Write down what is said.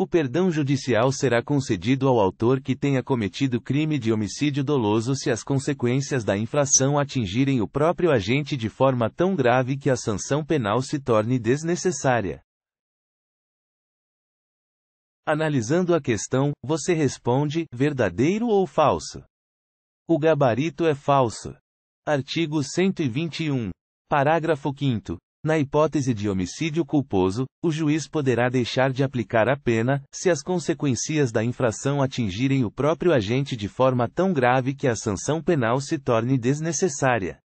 O perdão judicial será concedido ao autor que tenha cometido crime de homicídio doloso se as consequências da infração atingirem o próprio agente de forma tão grave que a sanção penal se torne desnecessária. Analisando a questão, você responde: verdadeiro ou falso? O gabarito é falso. Artigo 121. Parágrafo 5. Na hipótese de homicídio culposo, o juiz poderá deixar de aplicar a pena, se as consequências da infração atingirem o próprio agente de forma tão grave que a sanção penal se torne desnecessária.